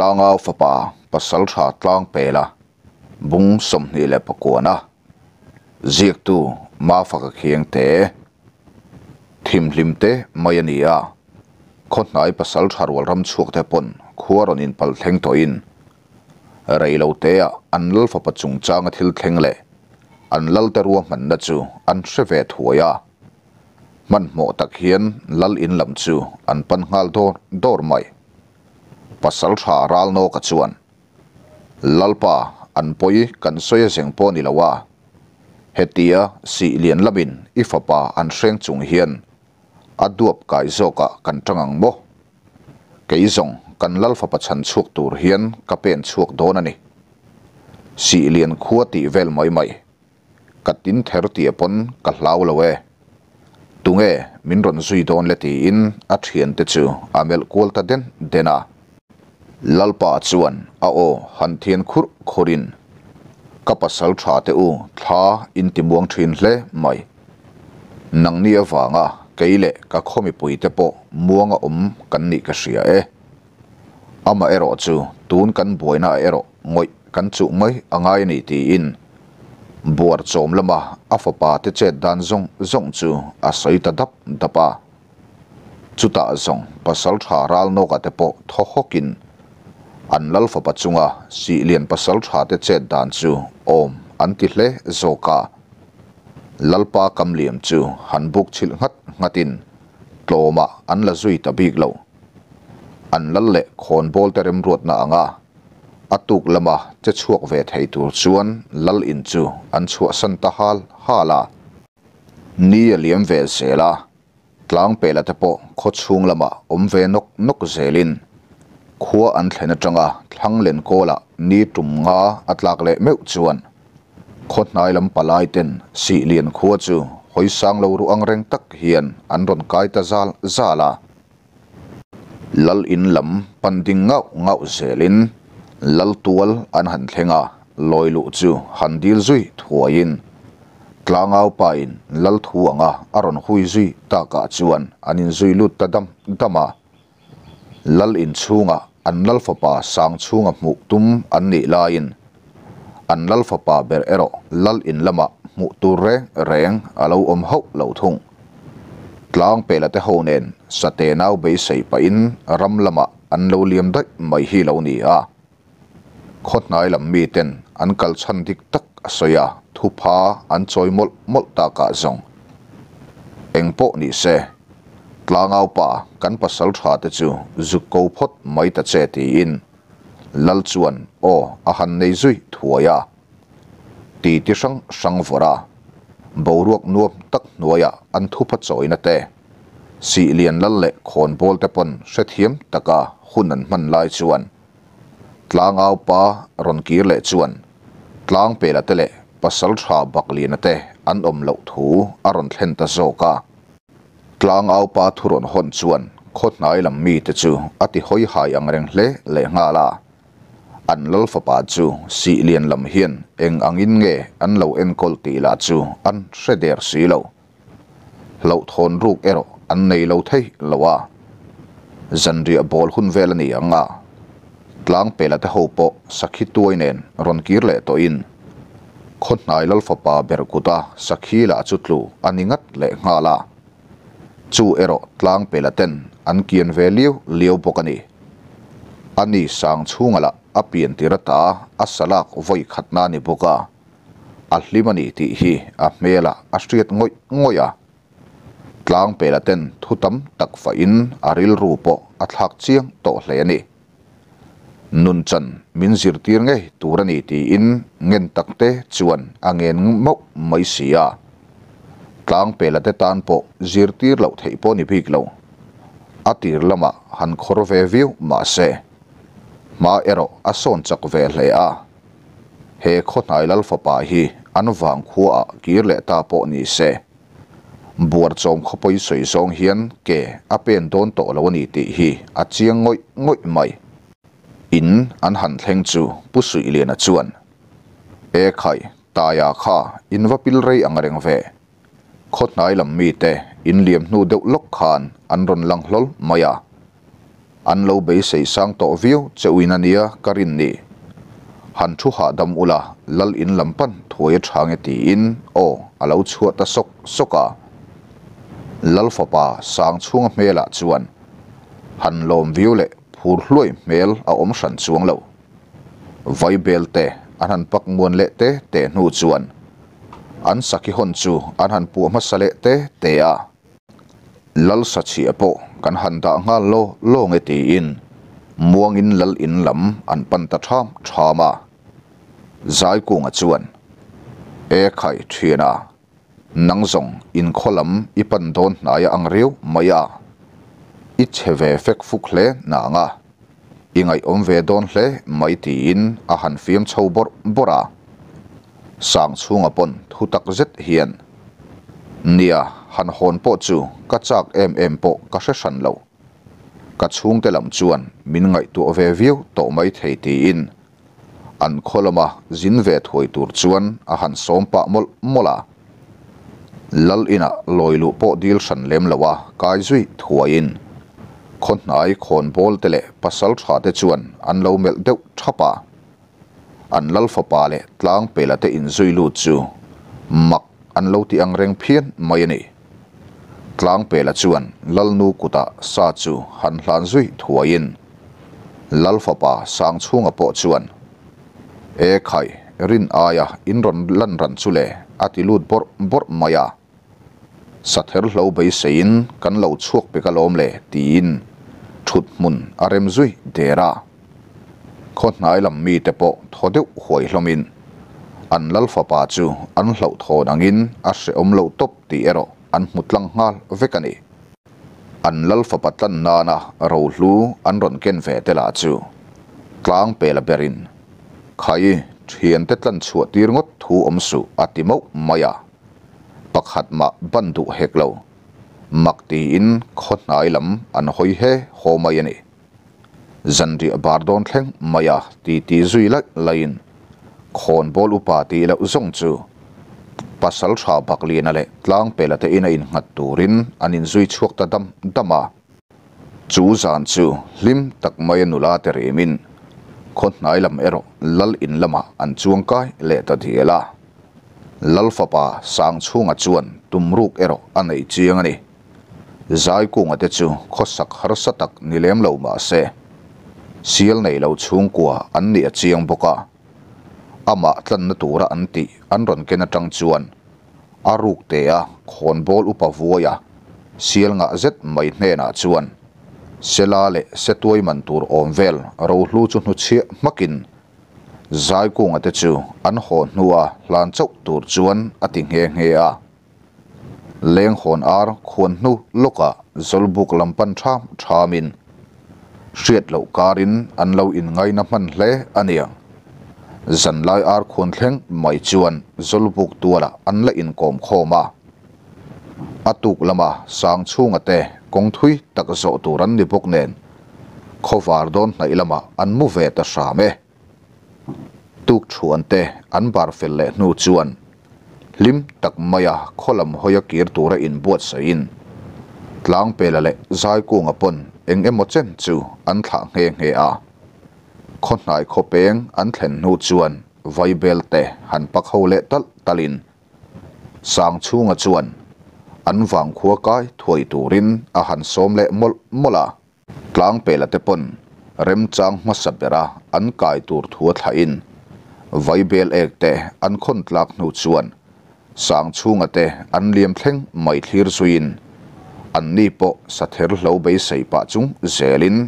ตลางเอาฟ้าป่าปัสสาวะตลางเปล่าบุ้งสมนี่แหละปะกวนะเจียกตูมาฟักเคียงเตะทิมลิมเตะไม่ยนียคนไหนปัสสาวะรัวรำชวกเตปนขวารนินพัลเทงตัวอินไรเลวเตะอันลฟ้าปัจจุงจางทิลเทงเล่อันลลเตรัวมันนั่จูอันเสวทหัวยามันหมอตักเฮียนลลอินลำจูอันปันหาลโดดอร์ไม่ Pasalshaa rāl nō gacuwaan. Lāl pā ān pōi kañ sōyāsaing pō nīla wā. He tīyā sī iliān lamin īfa pā ān shēngchūng hiiān. Āduab kāizoka kañ taṅaṅ mō. Keiizong kañ lāl fa pachan chūwak tūr hiiān ka pēn chūwak dōna nī. Sī iliān khuwa tī vēl mōi mōi. Ka tīn thērti e pōn ka hlāu la wē. Tūngē zui dōn le in āt te chū āmel kuolta dēn dēnā. lalpa chuan a o han khur khorin kapasal tha te u tha in ti muang thin hle mai nang ni nga keile ka khomi pui te po muanga um kan ni ka sia e ama ero chu tun kan boina ero ngoi kan chu mai angai ni ti in buar chom lama afapa te che dan zong zong chu a soita dap dapa chuta zong pasal tha ral no ka te po tho hokin an lal fa pachunga si lian pasal tha te chet dan chu om an ti hle zoka pa kam liam chu hanbuk chil ngat ngatin tloma an la zui tabik lo an lal le khon bol terem ruat na anga atuk lama che chuak ve thei tur chuan lal in chu an chu san ta hal hala ni liam ve zela tlang pela te po kho chung lama om ve nok nok zelin khua an thlen atanga thlang len kola ni tum nga atlak le meu chuan khot nai lam palai ten si lian khua chu hoi sang lo ru ang reng tak hian an ron kai ta zal zala lal in lam panding ngau ngau zelin lal tual an han thlenga loi lu chu han dil zui thuain tlangau pain lal thuanga aron hui zui taka chuan anin zui lut ta dam dama lal in chunga an lal fapa sang chunga mu tum an ni lain an lal fapa ber ero lal in lama mu tur reng alo om hau lo thung tlang pe la te ho nen sa te nau be sei pa in ram lama an lo liam dak mai hi lo ni a khot nai lam mi ten an kal chan dik tak soya thu pha an choi mol mol ta ka zong engpo ni se ตลางเอาป่ากันปัสสาวะเตจูจุกโกพดไม่ตัดเจตีอินลัลจวนโออาหันในจุยถัวยาตีที่สังสังฟราบรวกนวมตักนวยาอันทุพัดจอยนัตเตสีเลียนลัลเละขอนบอลเตปนเสถียมตะกาหุนันมันลายจวนตลางเอาป่ารอนกีเละจวนตลางเปรตเละปัสสาวะบักลีนัตเตอันอมเหลาถูอรอนเทนตะโซกา tlang au pa thuron hon chuan khot nai lam mi te chu ati hoi hai ang reng hle le nga la an lol fa pa chu si lian lam hian eng angin nge an lo en kol ti la chu an shreder si lo lo thon ruk ero an nei lo thei lowa zandria bol hun vel ni anga tlang pela te ho po sakhi tuinen ron kir le to in khot nai lol fa pa ber kuta sakhi la chu tlu aningat le nga la chu ero tlang pelaten an kian ve liu liu pokani ani sang chungala apian tirata asalak voi khatna ni boka ahlimani ti hi a mela astriat ngoi ngoya tlang pelaten thutam takfa in aril rupo athak chiang to hle ni nun chan min zir tir nge turani ti in ngen takte chuan angen mok mai sia ตลางเปลแต่ตันปกจีรตีรเล่ทปนิพิกเลวาัติรละมาหันครเววิวมาเซมาเอโรอสอนจักเวเลอาเฮคนไอลัลฟปาฮีอันวังขัวกีรเลตาปนิเซบวชจมขปยสวยทงเฮียนเกอเป็นโดนโตลวนีติฮีอาเจียงงอยงอยไม่อินอันหันเทงจูปุสุิเลีนจวนเอไขตายาข้าอินวปิลเรอังเรงเว khốt nái làm mi te in liam nu deuh lok khan an ron lang hlol maya an lo be sei sang to viu chewin ania karin ni hàn thu ha dam ula lal in lampan thuai thange ti in o lâu chhuat ta sok soka à. lal fopa sang mê mela chuan han lom viu le phur hloi mel à om san chuang lâu, vai bel te an han pak muan lệ te te nu chuan an saki hon chu an han pu ma sale te te a lal sa chi apo kan han da nga lo lo nge ti in muang in lal in lam an pan ta tham thama zai ku nga chuan e khai thiena nang zong in kholam i pan don na ya ang riu maya i cheve fek fuk le na nga ingai om ve don hle mai ti in a han fiam chho bor bora sang chung apon thu tak zet hiền nia han hon po chu ka chak em em po ka se san lo ka chung te lam chuan min ngai tu ve viu to mai thei ti in an kholama zin ve thoi tur chuan a han som pa mol mola lal ina loilu po dil san lem lawa kai zui thuain khon nai khon bol tele pasal tha te chuan an lo mel deuh thapa an lal fa pa le tlang pe la te in zui lu chu mak an lo ti ang reng phian mai ani tlang pe la chuan lal nu kuta sa chu han hlan zui thuain lal fa pa sang chunga po chuan e khai rin aya in ron lan ran chu le ati lut bor bor maya sather hlo bei sein kan lo chuak pe ka lom le tin thut mun arem zui dera khốt nái làm mi te po tho deuh lòng hlomin an lal fa pa chu an hlo tho dangin a se om lo top ti ero an mutlang ngal vekani an lal fa patlan nà na ro hlu an ron ken ve te la chú tlang pe la berin khai thian te tlan chu tir ngot thu om su atimo maya pakhat ma bandu heklo makti in khot nai làm an hoi he ho mai ani zanri bar don thleng maya ti ti zui la lain khon bol upa ti la zong chu pasal tha bak li na le tlang pe la te in in ngat turin anin zui chuak ta dam à chú zan chú lim tak mai nula te remin khon nai làm ero lal in lama anh chuang kai le ta thiela lal pa sang chunga chuan tumruk ero anh ấy anei anh ấy zai ku ngate hờ khosak harsatak nilem lo ma se sial này lo chung kwa an ni a chiang boka ama tlan na tura an ti an ron ke na tang chuan aruk te a khon bol upa voya sial nga zet mai hne na chuan sela le setoi man tur om vel ro hlu chu hnu chi makin zai ku nga te chu an hon nuwa lan chok tur chuan ating he nge a leng hon ar khon nu loka zolbuk lampan tham thamin riết lâu karin an lâu in ngay na man anh em dần lai ar khôn thleng mai chuan zol buk tuala an la in kom khoma atuk lama sang chunga te kong thui tak zo đi ni bok nen khovar don nai lama an mu về ta sha me tuk chuan te an bar fel le nu chuan lim tak maya à, kholam hoya à kir tura in buat sa in ลางเปลละใจกูงปนเองเอ็มเจนจูอันทางเฮงเฮอาคนไหนขเปงอันเห็นหูจวนไวเบลเตหันปักเขาเละตัลตลินสางชูงจวนอันฟังขัวกายถวยตูรินอหันสมเละมลมลากลางเปลเตปนเริ่มจังมาสับเบระอันกายตูรทัวทาอิน ไวเบลเอกเตอันคนหลักนูจวนสางชูงเตอันเลียมเพ่งไม่ทีรสุยิน an ni po sa thir lo bei sei pa chung zelin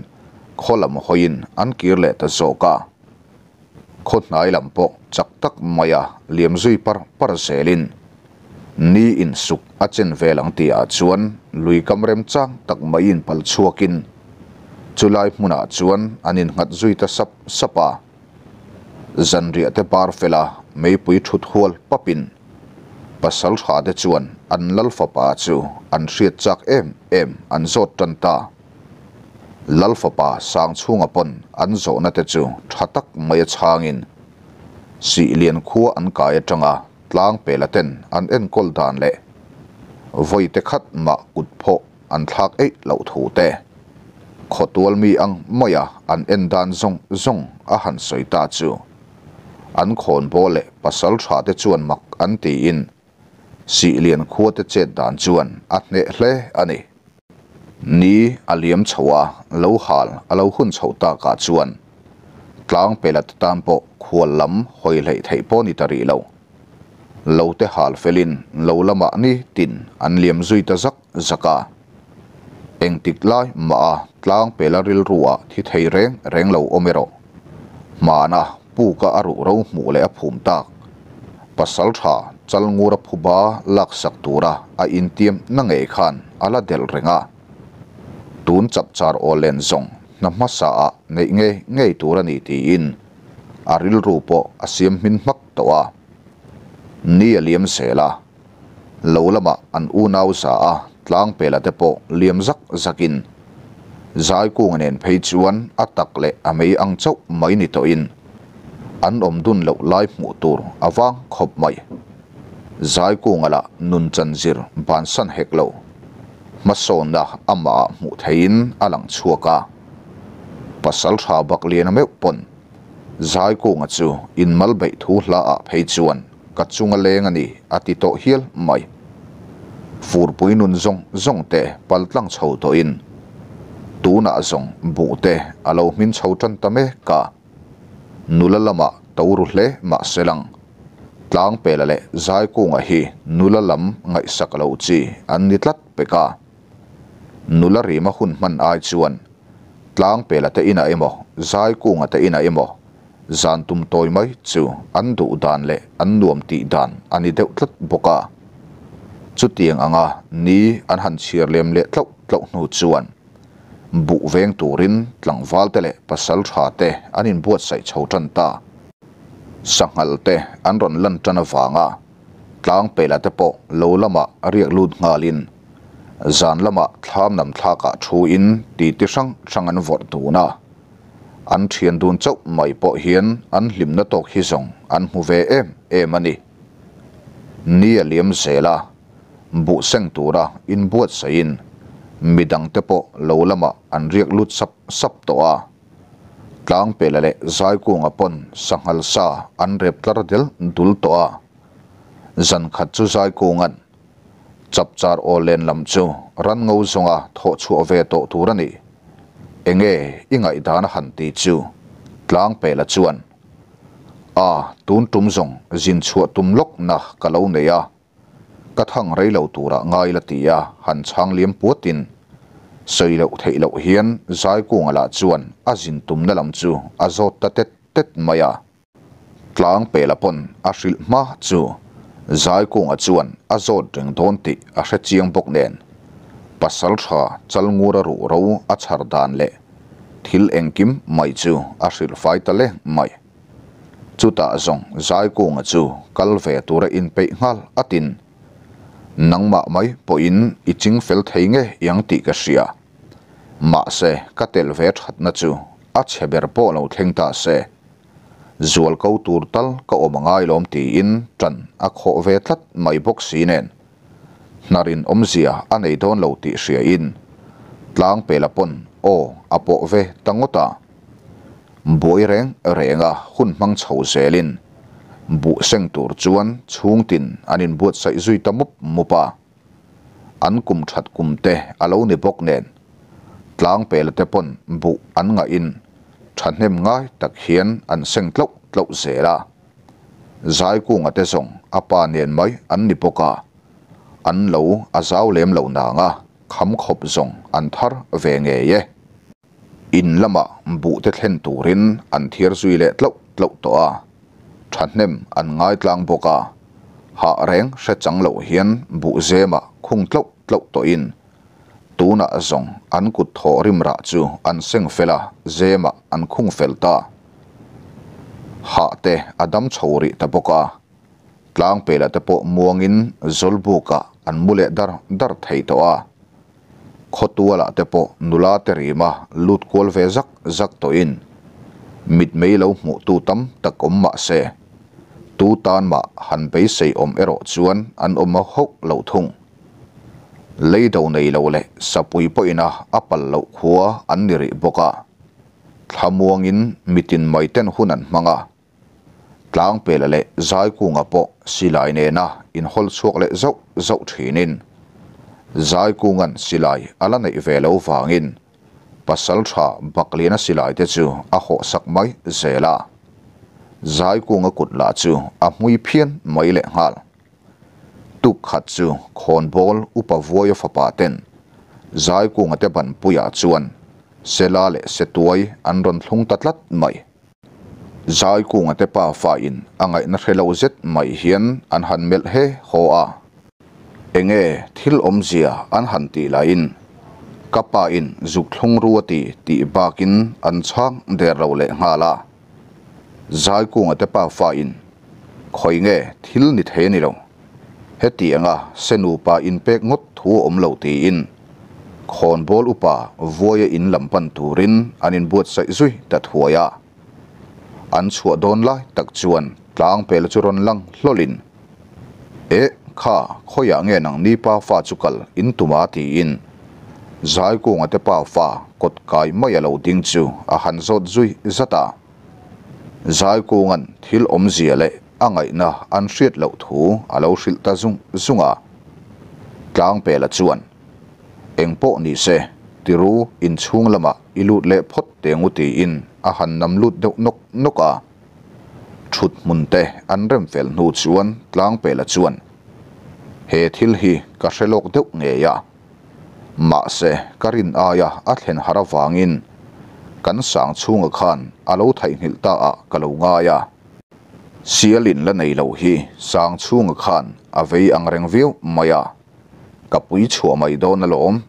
kholam hoin an kir le ta zoka khot nai lam po chak tak maya à, liam zui par par zelin ni in suk achen velang ti a à chuan lui kamrem chang tak mai in pal chuakin chulai hmuna chuan anin ngat zui ta sap sapa à. zanria te par fela mei pui thut hual papin pasal kha te chuan an lal fa pa chu an hriat chak em em an zot tan ta lal fa pa sang chhunga pon an zo na te chu thatak mai changin si lian khu an kai tanga tlang pelaten an en kol dan le voi te khat ma kut pho an thak ei lo thu te kho tual mi ang moya an en dan zong zong a han soi chu an khon bo le pasal tha te chuan mak an ti in สี่เลียนขวดเจ็ดด่านจวนอันเนเลอันนี้นี่อัลเลียมชาวาเลวฮัลเลวหุ่นชาวตากาจวนกลางเปลักตามปกขวดล้ำหอยไหลไทยปนิตรีเลวเลวเทฮัลเฟลินเลวละมานี้ตินอันเลียมจุยตะซักสักาเองติดไล่มาตลางเปลาริลรัวที่ไทยเร่งเร่งเลวอเมโรมานะปูกะอรุเราหมู่และภูมิตากปัสสาวะ chal ngur phuba lak sak tura a intiam na nge khan ala del renga tun chap char olen zong na ma sa a nge nge nge tura ni ti in aril rupo asiam min mak tawa ni aliam sela lolama an u nau sa a tlang pela te po liam zak zakin zai ku nganen phei chuan atak le amei ang chau mai ni to in an om dun lo lai mu tur awang khop mai zai ku ngala nun chan zir ban san hek lo ma son da ama mu thein alang chuaka pasal tha bạc lian me pon zai ku nga chu in mal bay thu la a phei chuan cắt chunga leng ani ati to hiel mai fur pui nun zong zong te pal lang chho to in tu na zong bu te alo min chho tan ta me ka nula lama tawru hle ma selang tlang pe la le zai ku nga hi nula lam ngai sakalo chi an ni tlat pe ka nula ri ma hun man ai chuan tlang pe la te ina emo zai ku nga te ina emo zan tum toy mai chu an du dan le an nuam ti dan ani deuh tlat boka chu tiang anga ni an han chhir lem le tlau tlau nu chuan bu veng turin tlangwal te le pasal tha te an in buat sai chho tan ta sangal te anron lan tana wanga tlang pela te po lo lama riak lut ngalin zan lama tham nam tha ka thu in ti ti sang sang an vor tu na an thian dun chau mai po hian an hlim na tok hi zong an hu ve em em ani nia liam zela bu seng tura in buat sain midang te po lo lama an riak lut sap sap to a tlang pelale zai ku nga pon sanghal sa an rep tlar dil dul toa. Zan khat chu zai ku ngan. Chap char o len lam chu ran ngau zong a tho chu ove to tu rani. Enge inga idana han ti chu tlang pelale chuan. A tun tum zong zin chua tum lok na kalau ne ya. Kathang rei lau tu ra ngai ya han chang liem soi lo thei lo hian zai ku ngala chuan a jin tum na lam chu a zot ta tet tet maya tlang pelapon a hril ma chu zai ku nga chuan a zot reng don ti a hre chiang bok nen pasal tha chal ngur ru ro a chhar dan le thil engkim mai chu a hril fai ta le mai chu ta zong zai ku nga chu kal ve tur in pe ngal atin nangma in ít iching fel thei nghe yang ti ka sia Maa xe katel vet xat nachu, atxe berpo loo tingda xe. Zuwal kaw tur tal ka oma ngaay loom ti in chan akho vet lat mai bok si nen. Narin omziya anay don loo ti xe in. Tlaang pelapon oo apoo ve tango ta. reng renga khun mang chaw xe lin. Mbu tur zuwan chung tin anin buat say zui ta mub An kumt xat kum teh aloo ni bok nen. tlang pe la te pon bu an nga in thahnem ngai tak hian an seng tlok tlok zera zai ku nga te song apa nen mai an ni poka an lo a zau lem lo na nga kham khop zong an thar ve nge ye in lama bu te thlen turin an thir zui le tlok tlok to a thahnem an ngai tlang poka ha reng se chang lo hian bu zema khung tlok tlok to in tú tuna zong an kut tho rim ra chu an seng fela zema an khung felta ha te adam chhori tapoka tlang pela tapo muangin zolbuka an mule dar dar thei to a khotuala tepo nula terima lut kol ve zak zak to in mit mei lo mu tu tam takom ma se tu tan ma han pe sei om ero chuan an om ma hok lo thung lấy đầu này lâu lệ sắp bụi bùi na apal lâu khua ăn nỉ rị bọc à thamuang in mitin mai ten hunan manga tlang pe la le zai ku nga po silai ne na in hol chuak le zau zau thinin zai ku ngan silai ala nei ve lo wangin pasal tha baklina silai te chu a ho sak mai zela zai ku nga kut la chu a mui phian mai le hal ตุกขัดจูคอนบอลอุปวัยฟปาเตนใจกุงเตบันปุยาจวนเซลาเลเซตัวอันรอนทงตัดลัดไม่ใจกุงเตป้าฟ้าอินอังไงนัทเลวเซตไม่เฮียนอันหันเมลเฮโฮอาเองเอทิลอมเซียอันหันตีลาอินกับป้าอินจุกทงรัวตีตีบากินอันช่างเดรเราเลงาลาใจกุงเตป้าฟ้าอินคอยเงทิลนิเทนิเรา Hết heti anga senupa inpek ngot thu om lo ti in khon bol upa voya in lâm lampan turin anin buat sai zui tat huaya an chua don lai tak chuan tlang pel churon lang hlolin e kha khoya nge nang ni pa fa chukal in tuma ti in zai ko ngate pa fa kot kai mai lo ding chu a han zot zui zata zai ko ngan thil om zia le angai na an riat lo thu alo sil ta zung zung zunga tlang pe la chuan engpo xe, se ru in chhung lama ilut le phot te nguti in a han nam lut deuh nok noka thut mun te an rem fel nu chuan tlang pe la chuan he thil hi ka hrelok deuh nge ya ma se karin aya a thlen harawangin kan sang chunga khan alo thai nilta a kalo ngay ya sialin la nei lâu hi sang chunga khan avei angreng viu maya kapui chua mai do na lom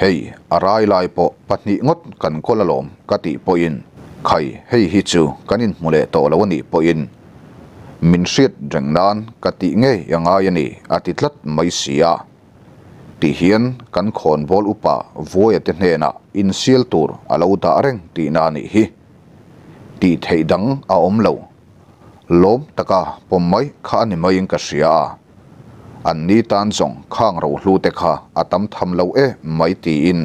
hei arai lai po patni ngot kan kola lom kati po in khai hei hi chu kanin mule to lo ni po in min shit jang nan kati nge yanga yani atitlat mai sia ti hian kan khon bol upa voya te hne na in sial tur alo ta reng ti na ni hi ti theidang a om lâu. ลมตะกาปมไม่ข้านีไม่ยังกระเสียอันนี้ตานส่งข้างเราลูเตค่ะอาตมทำเราเอ๊ไม่ตีอิน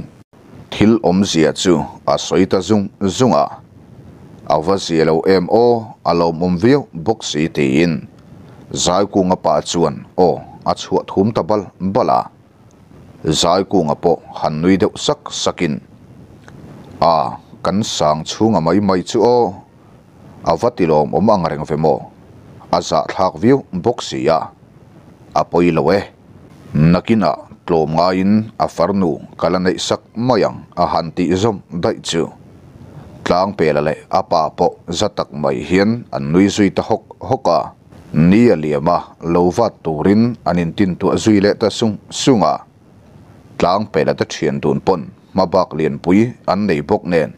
ทิลอมเสียจูอาศัยตาจุงจุงอ่ะอาวเสียเราเอ็มโออารมณ์อมวิวบุกสีตีอินสายกูงป่าจวนโออาชัดหุ่มตะบลบลาสายกูงปอหันนุยเดวสักสักินอ่ากันสังชูงไม่ไม่จูโอ avatilom om angareng vemo aza thak viu boxia apoi loe nakina tlom ngain afarnu kalanei sak mayang ahanti zom dai chu tlang pelale apa po zatak mai hian an nui zui ta hok hoka ni aliama lova turin anin tin tu zui le ta sung sunga tlang pelata thian dun pon mabak lien pui an nei bok nen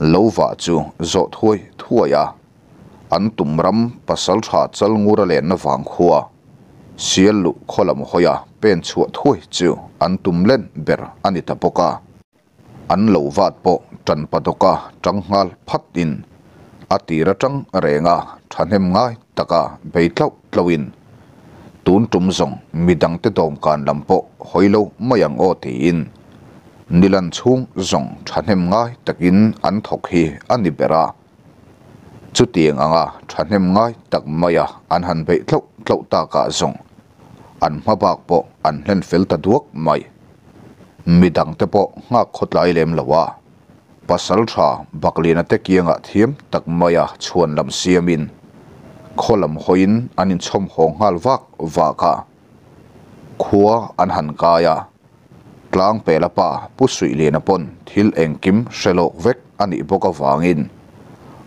lau va juu zot hui thuwa ya an tum ram basal cha zal ngu ra len na fang hua siya lu kholam huya pench hua thuwa juu an tum len ber anita poka an lau vaad pok chan padoka chang ngaal chang rea ngaa chan taka bay tlauk tlau in zong mi te tong kaan lam pok hui lau maya nilan chung zong chanem ngai takin an thok hi ani bera chu tiang anga chanem ngai tak maya an han be thlo thlo ta ka zong an ma bak po an len fel ta duak mai mi dang te po nga khot lai lem lawa pasal tha baklina te kianga thiam tak maya chuan lam siamin kholam hoin anin chom hong hal wak wa ka khuwa an han kaya ลางเปลาปะผู้สุยเลียนปนทิลเองกิมเชลกเวกอันอีโปกฟางิน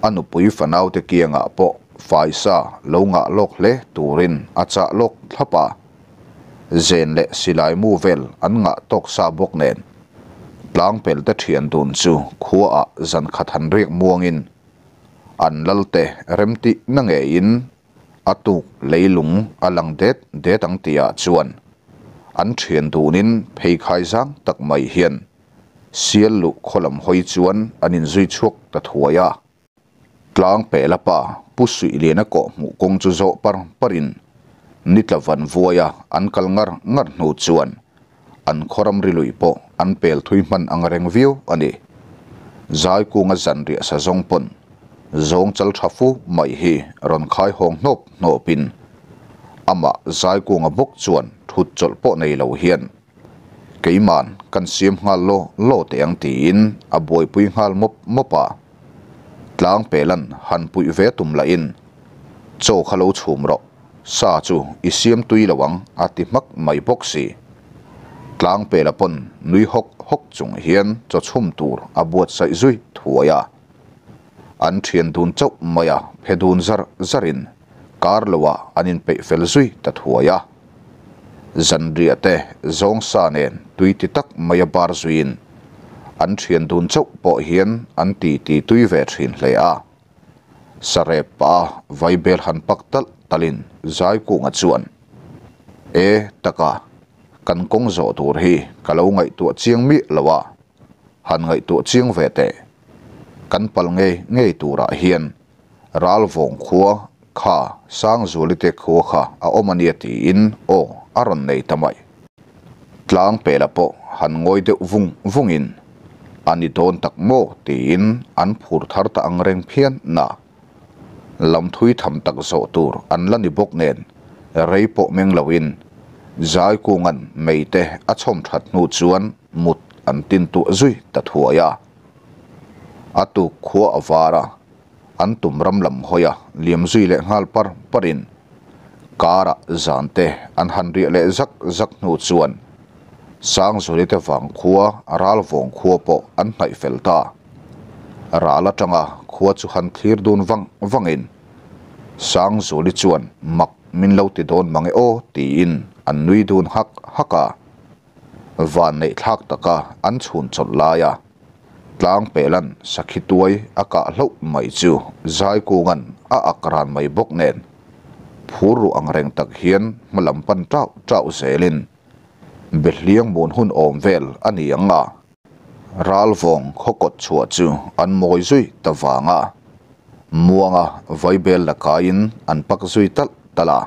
อันุปยฟนเอาตะเกียงอะปไฟซาลงอโลกเลตูรินอัจะโลกทับะเจนเลสิไลมูเวลอันอะตกซาบกเนนลางเปลตะเทียนตุนซูขัวอะจันขัดหันเรียกมวงินอันลัลเตเรมตินังเอินอตุกเลยลุงอลังเดดเดตังตียาชวน an thiền tù nín phê khai sáng, tặc mày hiền xiên lụ khô lầm hôi chuan an in duy chuộc tật hùa ya tlang pè la pa pu sui le na ko mu kong chu zo par parin nitla van vuaya an kal ngar ngar nu chuan an khoram ri lui po an pel thui man angareng view ani zai ku nga zan ri sa zong pon zong chal thafu mai hi ron khai hong nop nopin ama zai ku nga bốc chuan hụt chọl bộ này lâu hiền. Cái màn, cần xiêm ngà lô, lô tiang tì in, à bồi bùi ngà mốc mốc à. Tlang bè lần, hàn bùi vé tùm là in. Châu khá lâu chùm rộ, xa chú, y xiêm tùy là vắng, à tì mắc mày bốc xì. Tlang bè là bần, nui hốc hốc chung hiền, cho chùm tù, à buộc sợi duy, thua ya. À. An thiền đùn chốc maya, à, phê đùn zar zarin, karlawa à, anin pe felzui tat huaya zan riate zong sanen tui ti tak maya bar zuin an thian dun chau po hian an ti ti tui ve thin hle a sare pa vai bel han pak tal talin zai ku nga chuan e taka kan kong zo tur hi kalau ngai tu chiang mi lawa han ngai tu chiang ve te kan pal nge nge tura hian ral vong khua ข้าสร้างจูลิเตขัวข้าอาอมันเยตีอินโออารอนในทำไมตลางเปลปอหันงอยเดวุงวุงอินอันนี้โดนตักโมตีอินอันผูดทาร์ตะอังเร่งเพียนนาลำทุยทำตักโซตูรอันลันดิบกเนนไรปอเมงลาวินใจกูงันไม่เตะอัชมถัดนูจวนมุดอันตินตัวจุยตัดหัวยาอัตุขัวอวาระ an tum ram lam hoya liam zui le ngal par parin kara zante an han ri le zak zak nu chuan sang zuri te wang khua ral vong khua po an nai Felta ta ra la tanga khua chu han thlir dun wang wangin sang zuri chuan mak min lo ti don mangi e o ti in an nui dun hak haka van nei thak taka an chhun chot la ya tlang pelan sakhi tuai aka hlo mai chu zai ku ngan a akran mai bok nen phuru ang reng tak hian malam pan trau trau zelin behliang mon hun om vel ani anga ral vong khokot chua chu an moi zui tawanga muanga vaibel lakain an pak zui tal tala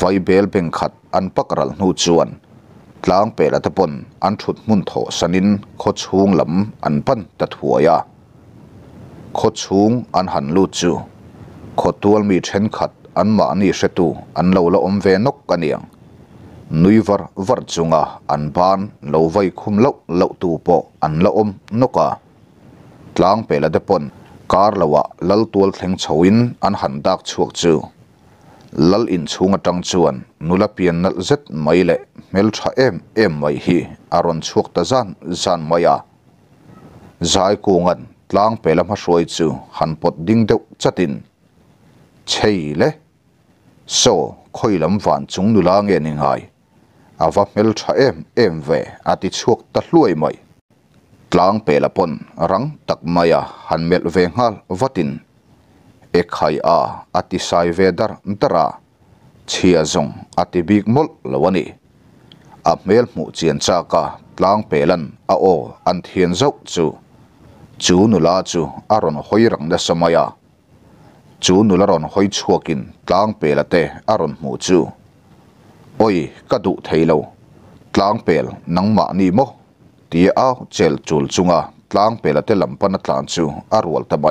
vaibel peng khat an pakral nu chuan tlang pe la ta pon an thut mun tho sanin kho chung lam an pan ta thuaya kho chung an han lu chu kho tual mi then khat an ma ni se an lo la om ve nok kaniang nui var var chunga an ban lo vai khum lo lo tu po an lo om noka tlang pe la ta pon kar lawa lal tual thleng chhoin an han dak chuak chu lal in chunga tang chuan nula pian nal zet mai le mel tha em em mai hi aron chuk ta zan zan maya zai ku ngan tlang pelam ha roi chu han pot ding deuh chatin chei le so khoi lam van chung nula nge ning hai awa mel tha em em ve ati chuk ta hluai mai tlang pelapon rang tak maya han mel ve ngal vatin เอกไฮอาอติไซเวดาร์มตระเชียจงอติบิกมลลวันีอับเมลมูเจียนจากาลางเปลันอาโออันเทียนจกจูจูนุลาจูอารอนหอยรังเดสมายาจูนุลารอนหอยชัวกินลางเปลเตอารอนมูจูโอ้ยกระดูเทโลลางเปลนังมานีโมตีอาเจลจูลจุงอาลางเปลเตลำปนตลานจูอารวลตะไบ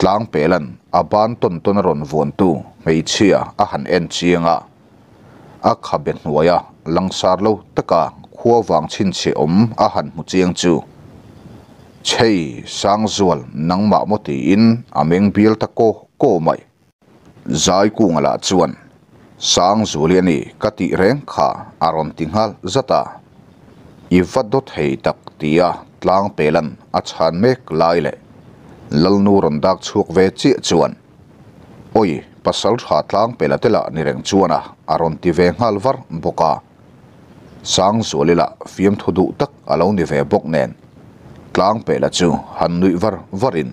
tlang pelan aban ton ton ron vuan tu mei chia a han en chianga a kha ben nuaya langsar lo taka khua wang chin che om a han mu chiang chu chei sang zual nang ma mo in ameng bil ta ko ko mai zai ku ngala chuan sang zuliani kati reng kha aron tinghal zata i vadot hei tak tia tlang pelan a chan mek lai le lalnu ron dak chuk ve chi chuan oi pasal tha tlang pela tela ni reng chuana aron ti ve ngal var boka sang zolila fiam thudu tak alo ni ve bok nen tlang pela chu han nui var varin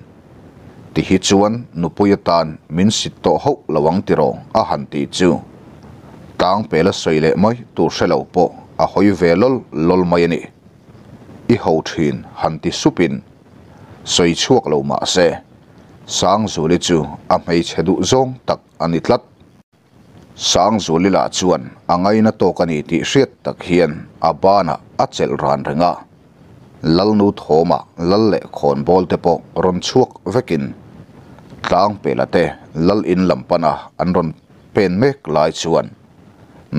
ti hi chuan nupuyatan min sit to ho lawang ti rong a han ti chu tang pela soile moi tu selo po a hoi velol lol mai ni i ho thin han ti supin soi chuak lo ma se sang zu li chu a mei chedu zong tak ani tlat sang zu li la anh ấy na to kani ti hriat tak hian abana achel ran renga lalnu thoma lalle khon bol te po ron chuak vekin tlang pelate lal in lampana anh run pen mek lai chuan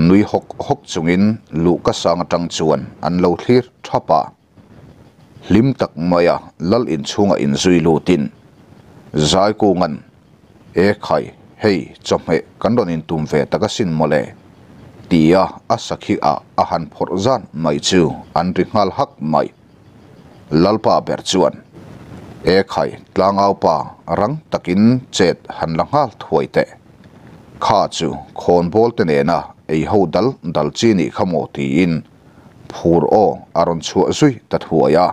nui hok hok chungin lu ka sang atang chuan an lâu thlir chapa lim tak maya lal in chunga in zui lu tin zai ku ngan e khai hei chom he kan don in tum ve taka sin mole tia a a ahan phorzan phor mai chu an ri ngal hak mai lalpa ber chuan e khai tlangau pa rang takin chet han langal thuai te kha chu khon bol te ne na ei ho dal dal chi ni khamo ti in phur o aron chu zui ta thuaya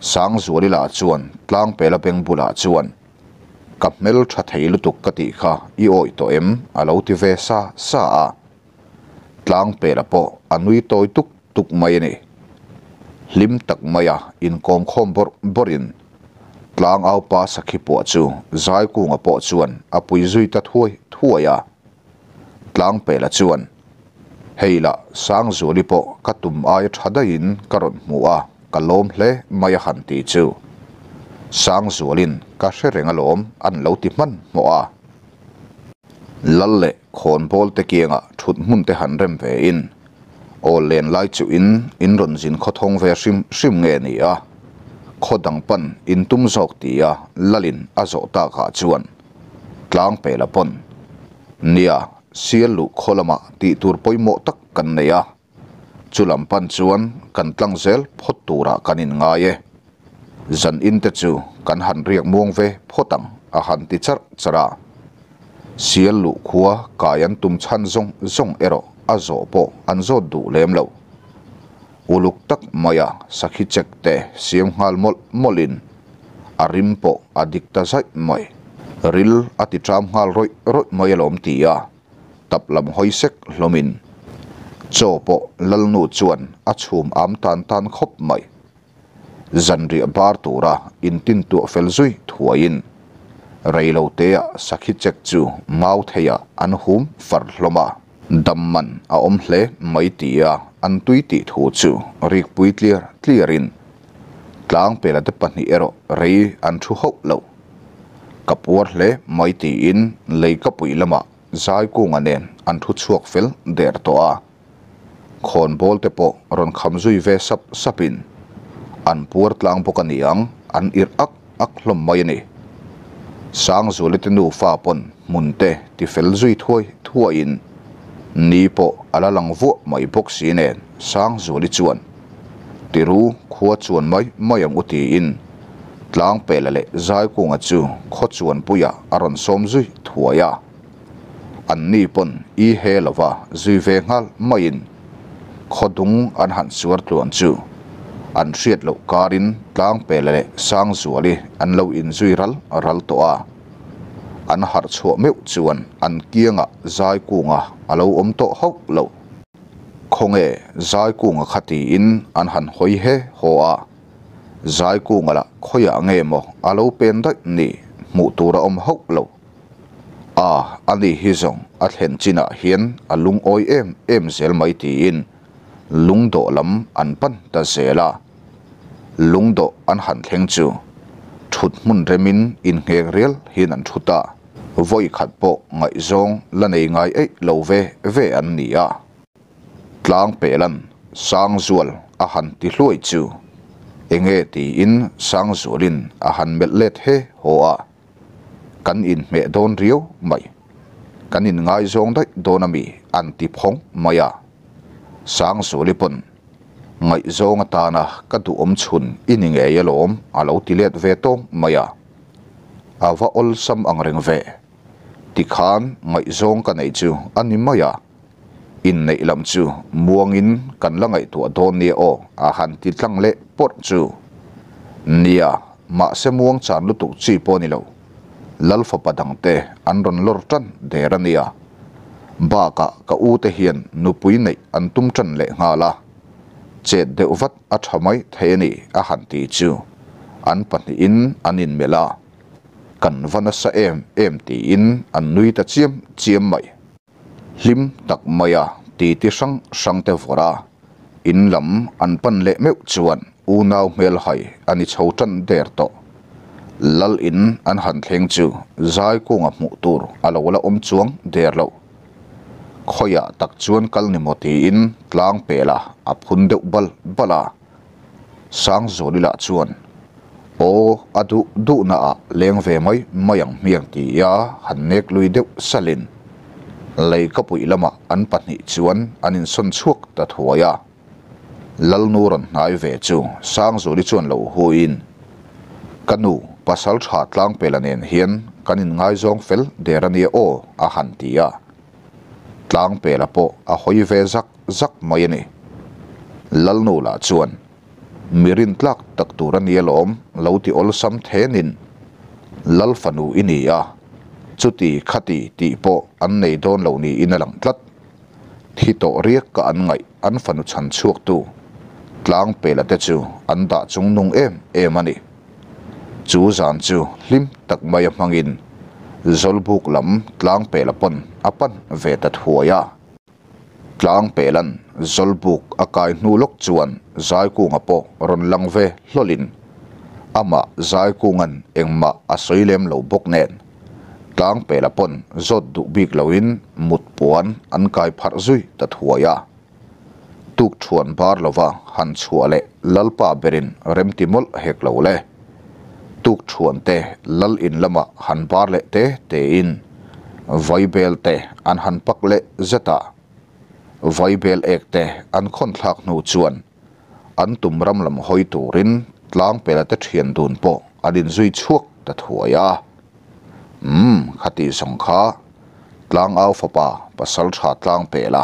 sang zuwali la chuan tlang pela beng bula chuan kamel tha theil tuk kati kha i oi to em alo ti ve sa sa a tlang pela po anui toi tuk tuk mai ne lim tak maya in kom khom bor borin tlang au pa sakhi po chu zai ku nga po chuan apui zui ta thuai thuaya tlang pela chuan heila sang zuli po katum ai thadain karon mu กลมเลไม่หันตีจูสังสวลินก็เชื่อเรื่องลมอันเลวติมันมัวลลเล่คนพลตะเกียงชุดมุนงแต่หันเริ่มเวิน โอเลนไลจูอินอินรุนจินขดทงเวชิมชิมเงินี้อ่ะขดดังปันอินตุ้มโจกตีอ่ะลลินอาโจตากาจวนกลางเปล่าปนเนี่ยเสียลูุคลมาตีตัวไปหมดตักกันเนี่ย chu lampan chuan kan tlang zel phot tura kanin nga ye zan in te chu kan han riak muang ve photang a han ti char chara sial lu khuwa kayan tum chan zong zong ero a zo po an zo du lem lo uluk tak maya sakhi chek te siam ngal mol molin arim po adik ta sai mai ril ati tram hal roi roi mai lom ti ya tap lam hoisek sek lomin cho bộ chopo lalnu chuan a chhum am tan tan khop mai zan ri bar tura in tin thua yên. fel lâu thuain reilo te sakhi chek chu mau theya an hum far hloma damman a om hle mai tia an tui ti thu chu rik pui clear clearin tlang pela te pani ero rei an thu ho lo kapur hle mai ti in lei kapui lama zai ku nganen an thu chuak fel der to a khon bol te po ron kham zui ve sap sapin an puar tlang po kaniang an ir ak ak lom mai ni sang zulit nu fa pon munte ti fel zui thuai in ni po ala lang vu mai bok si nen sang zulit chuan tiru khua chuan mai mai ang uti in tlang pelale zai ku nga chu kho chuan puya aron som zui thuaya an ni pon i he lova zui ve ngal mai in khodung an han suar tluan chu an hriat lo karin tlang pe le sang zuali an lo in zui ral ral to a an har chho meu chuan an kianga zai kunga alo om to hok lo khonge zai kunga khati in an han hoi he ho a zai kunga la khoya nge mo alo pen dak ni mu tura om hok lo a ani hi zong a thlen china hian alung oi em em zel mai ti in lung độ lắm an bắn ta dễ là lung độ ăn hẳn thèn chu thụt mun rê min in nghe riêng hiền ăn thụt ta vội khát bộ ngại zong lần ấy ngại ấy lâu về về an nỉ à tlang pê sang zual a hẳn tì lùi chu enge ti in sang zualin a hẳn mệt lết he hoa kan in mẹ don riêu mày kan in ngai zong đấy donami anti phong maya sang su li pun ngai zonga ta na ka du om chhun ining e ya lom a à lo ti let ve tong maya awa à. ol à sam ang reng ve ti khan ngai zong ka nei chu ani maya in nei lam chu muang in kan la ngai tu don ni o a han ti tlang le pot chu nia ma se muang chan lu tu chi po ni lo lal fa padang te an ron lor tan de ra nia ba ka ka u te hian nu pui nei an tum than le nga la che de uvat a thamai the ni a han ti chu an pan in anin mela kan vana sa em em ti in an nui ta chiam chiam mai lim tak maya à, ti ti sang sang te vora in lam an pan le meu chuan u nau mel hai ani chho tan der to lal in an han thleng chu zai ko nga mu tur alo la om chuang der lo khoya tak chuan kal ni moti in tlang pela a phun deuh bal bala sang zolila chuan o adu du na a leng ve mai mayang miang ti ya han nek lui deuh salin lei ka pui lama an pahnih chuan anin son chuak ta thuaya lal nur an hnai ve chu sang zoli chuan lo huin kanu pasal tha tlang pelanen hian kanin ngai zong fel derania o a han tia tlang pe la po a hoi ve zak zak mai lal lalnu la chuan mirin tlak tak turan yelom loti ol sam thenin lal fanu ini a chuti khati ti po an nei don lo ni lang tlat thi to riak ka an ngai an fanu chan chuak tu tlang pe la te chu an da chung nung em em ani chú giàn chú lim tắc mây măng in zolbuk lam tlang pelapon apan ve tat huaya tlang pelan zolbuk akai nulok chuan zai ku ngapo ron lang ve hlolin ama zai ku ngan engma asoilem lo bok nen tlang pelapon zot du bik loin mut puan an kai phar zui tat huaya tuk chuan bar lova han chuale lalpa berin remtimol hek lo tuk chuan te lal in lama han par le te te in vaibel te an han pak le zeta vaibel ek te an khon thlak nu chuan an tumram lam hoi turin tlang pela te thian dun po adin zui chuak ta thuaya hm khati songkha tlang au fapa pasal tha tlang pela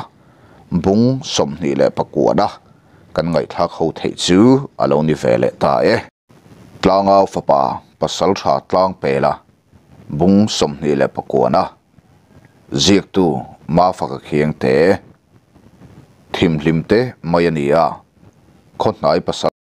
bung somni le pakua da kan ngai thak ho thei chu alo ni vele ta e tlang ao fa pa pasal tha tlang pela bung som ni le pa ko na ziek tu ma fa ka khiang te thim lim te mai ania khot nai pa